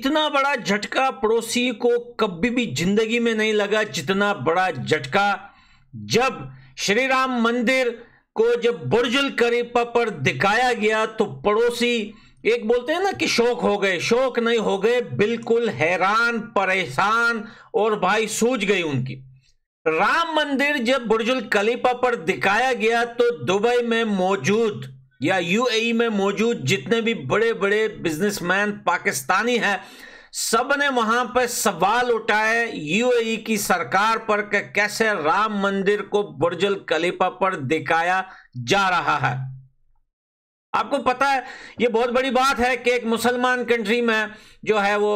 इतना बड़ा झटका पड़ोसी को कभी भी जिंदगी में नहीं लगा जितना बड़ा झटका जब श्री राम मंदिर को जब बुर्जुल करीपा पर दिखाया गया तो पड़ोसी एक बोलते हैं ना कि शोक हो गए शोक नहीं हो गए बिल्कुल हैरान परेशान और भाई सूझ गई उनकी राम मंदिर जब बुर्जुल खलीफा पर दिखाया गया तो दुबई में मौजूद या यूएई e में मौजूद जितने भी बड़े बड़े बिजनेसमैन पाकिस्तानी हैं सब ने वहां पर सवाल उठाए यूएई e की सरकार पर कैसे राम मंदिर को बुर्जल कलीपा पर दिखाया जा रहा है आपको पता है ये बहुत बड़ी बात है कि एक मुसलमान कंट्री में जो है वो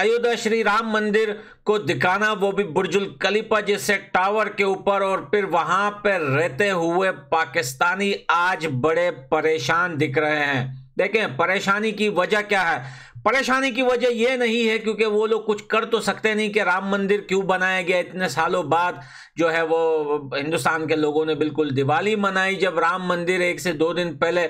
अयोध्या श्री राम मंदिर को दिखाना वो भी बुर्जुल कलीपा जैसे टावर के ऊपर और फिर वहां पर रहते हुए पाकिस्तानी आज बड़े परेशान दिख रहे हैं देखें परेशानी की वजह क्या है परेशानी की वजह यह नहीं है क्योंकि वो लोग कुछ कर तो सकते नहीं कि राम मंदिर क्यों बनाया गया इतने सालों बाद जो है वो हिंदुस्तान के लोगों ने बिल्कुल दिवाली मनाई जब राम मंदिर एक से दो दिन पहले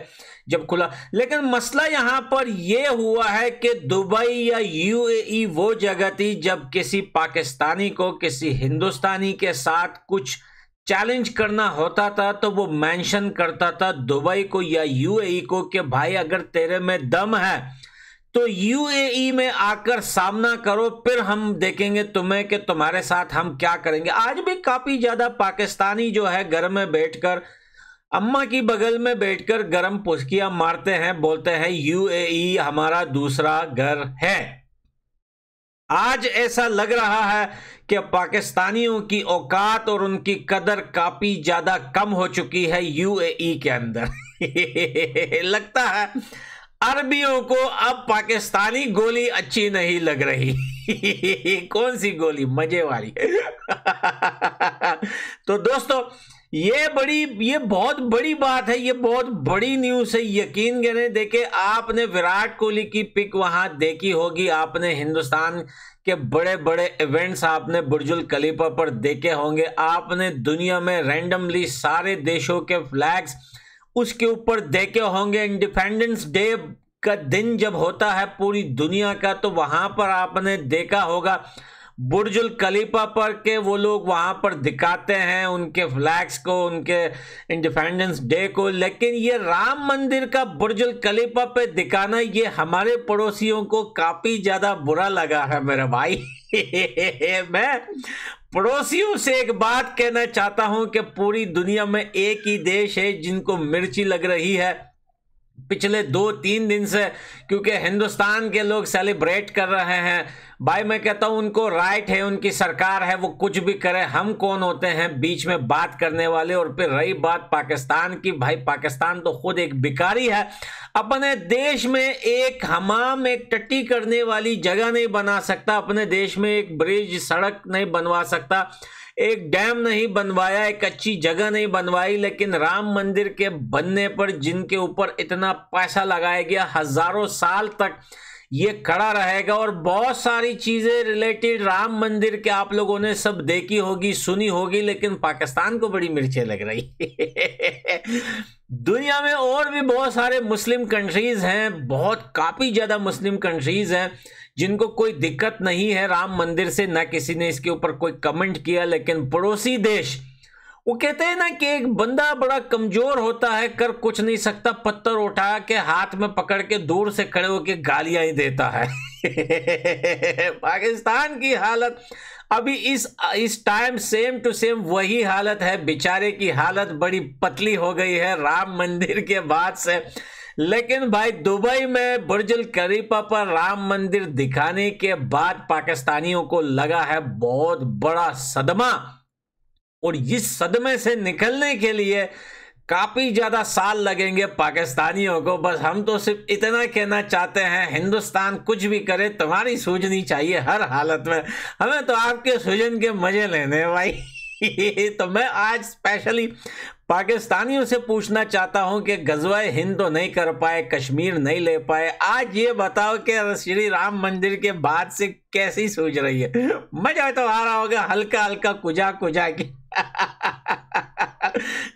जब खुला लेकिन मसला यहाँ पर यह हुआ है कि दुबई या यूएई वो जगह थी जब किसी पाकिस्तानी को किसी हिंदुस्तानी के साथ कुछ चैलेंज करना होता था तो वो मैंशन करता था दुबई को या यू को कि भाई अगर तेरे में दम है तो यूएई e में आकर सामना करो फिर हम देखेंगे तुम्हें कि तुम्हारे साथ हम क्या करेंगे आज भी काफी ज्यादा पाकिस्तानी जो है घर में बैठकर अम्मा की बगल में बैठकर गर्म पुस्कियां मारते हैं बोलते हैं यूएई e हमारा दूसरा घर है आज ऐसा लग रहा है कि पाकिस्तानियों की औकात और उनकी कदर काफी ज्यादा कम हो चुकी है यूएई e के अंदर लगता है अरबियों को अब पाकिस्तानी गोली अच्छी नहीं लग रही कौन सी गोली मजे वाली तो दोस्तों ये बड़ी ये बहुत बड़ी बात है ये बहुत बड़ी न्यूज है यकीन करें देखे आपने विराट कोहली की पिक वहां देखी होगी आपने हिंदुस्तान के बड़े बड़े इवेंट्स आपने बुर्जुल कलीपा पर देखे होंगे आपने दुनिया में रैंडमली सारे देशों के फ्लैग्स उसके ऊपर देखे होंगे इंडिपेंडेंस डे का दिन जब होता है पूरी दुनिया का तो वहां पर आपने देखा होगा बुर्जुल खलीफा पर के वो लोग वहाँ पर दिखाते हैं उनके फ्लैग्स को उनके इंडिपेंडेंस डे को लेकिन ये राम मंदिर का बुर्जुल खलीफा पे दिखाना ये हमारे पड़ोसियों को काफ़ी ज़्यादा बुरा लगा है मेरे भाई मैं पड़ोसियों से एक बात कहना चाहता हूं कि पूरी दुनिया में एक ही देश है जिनको मिर्ची लग रही है पिछले दो तीन दिन से क्योंकि हिंदुस्तान के लोग सेलिब्रेट कर रहे हैं भाई मैं कहता हूं उनको राइट है उनकी सरकार है वो कुछ भी करे हम कौन होते हैं बीच में बात करने वाले और फिर रही बात पाकिस्तान की भाई पाकिस्तान तो खुद एक बिकारी है अपने देश में एक हमाम एक टट्टी करने वाली जगह नहीं बना सकता अपने देश में एक ब्रिज सड़क नहीं बनवा सकता एक डैम नहीं बनवाया एक अच्छी जगह नहीं बनवाई लेकिन राम मंदिर के बनने पर जिनके ऊपर इतना पैसा लगाया गया हजारों साल तक ये खड़ा रहेगा और बहुत सारी चीज़ें रिलेटेड राम मंदिर के आप लोगों ने सब देखी होगी सुनी होगी लेकिन पाकिस्तान को बड़ी मिर्चें लग रही दुनिया में और भी बहुत सारे मुस्लिम कंट्रीज़ हैं बहुत काफ़ी ज़्यादा मुस्लिम कंट्रीज़ हैं जिनको कोई दिक्कत नहीं है राम मंदिर से ना किसी ने इसके ऊपर कोई कमेंट किया लेकिन पड़ोसी देश वो कहते हैं ना कि एक बंदा बड़ा कमजोर होता है कर कुछ नहीं सकता पत्थर उठा के हाथ में पकड़ के दूर से खड़े होकर गालियां ही देता है पाकिस्तान की हालत अभी इस इस टाइम सेम टू सेम वही हालत है बेचारे की हालत बड़ी पतली हो गई है राम मंदिर के बाद से लेकिन भाई दुबई में बुर्जुल करीपा पर राम मंदिर दिखाने के बाद पाकिस्तानियों को लगा है बहुत बड़ा सदमा और इस सदमे से निकलने के लिए काफ़ी ज़्यादा साल लगेंगे पाकिस्तानियों को बस हम तो सिर्फ इतना कहना चाहते हैं हिंदुस्तान कुछ भी करे तुम्हारी सूझनी चाहिए हर हालत में हमें तो आपके सूजन के मज़े लेने भाई तो मैं आज स्पेशली पाकिस्तानियों से पूछना चाहता हूं कि गजवाए हिंद तो नहीं कर पाए कश्मीर नहीं ले पाए आज ये बताओ कि श्री राम मंदिर के बाद से कैसी सूझ रही है मजा तो आ रहा होगा हल्का हल्का कुजा कुजा की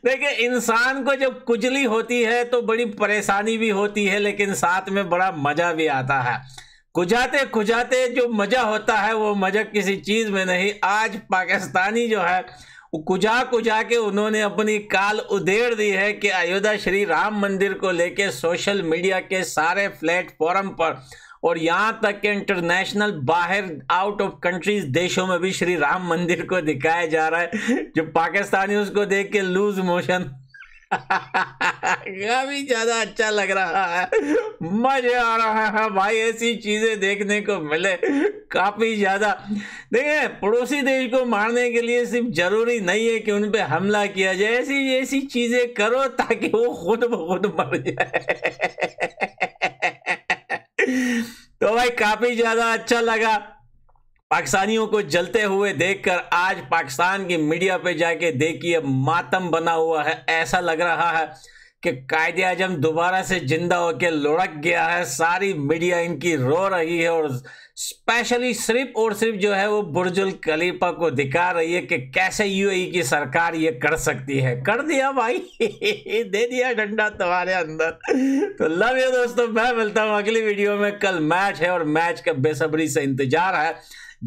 देखिए इंसान को जब कुचली होती है तो बड़ी परेशानी भी होती है लेकिन साथ में बड़ा मजा भी आता है कुजाते कुजाते जो मजा होता है वो मजा किसी चीज में नहीं आज पाकिस्तानी जो है कुजा कुजा के उन्होंने अपनी काल उधेड़ दी है कि अयोध्या श्री राम मंदिर को लेके सोशल मीडिया के सारे प्लेटफॉर्म पर और यहां तक कि इंटरनेशनल बाहर आउट ऑफ कंट्रीज देशों में भी श्री राम मंदिर को दिखाया जा रहा है जो पाकिस्तानी उसको देख के लूज मोशन काफी ज्यादा अच्छा लग रहा है मजे आ रहा है भाई ऐसी चीजें देखने को मिले काफी ज्यादा देखिए पड़ोसी देश को मारने के लिए सिर्फ जरूरी नहीं है कि उन पर हमला किया जाए ऐसी ऐसी चीजें करो ताकि वो खुद ब खुद मर जाए तो भाई काफी ज्यादा अच्छा लगा पाकिस्तानियों को जलते हुए देखकर आज पाकिस्तान की मीडिया पे जाके देखिए मातम बना हुआ है ऐसा लग रहा है कि कायदे आजम दोबारा से जिंदा होकर लुढ़क गया है सारी मीडिया इनकी रो रही है और स्पेशली सिर्फ और सिर्फ जो है वो बुर्जुल खलीफा को दिखा रही है कि कैसे यूएई e की सरकार ये कर सकती है कर दिया भाई दे दिया डंडा तुम्हारे अंदर तो लव यू दोस्तों मैं मिलता हूँ अगली वीडियो में कल मैच है और मैच का बेसब्री से इंतजार है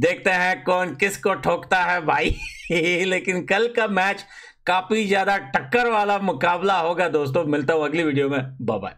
देखते हैं कौन किसको ठोकता है भाई लेकिन कल का मैच काफी ज्यादा टक्कर वाला मुकाबला होगा दोस्तों मिलता हूं अगली वीडियो में बाय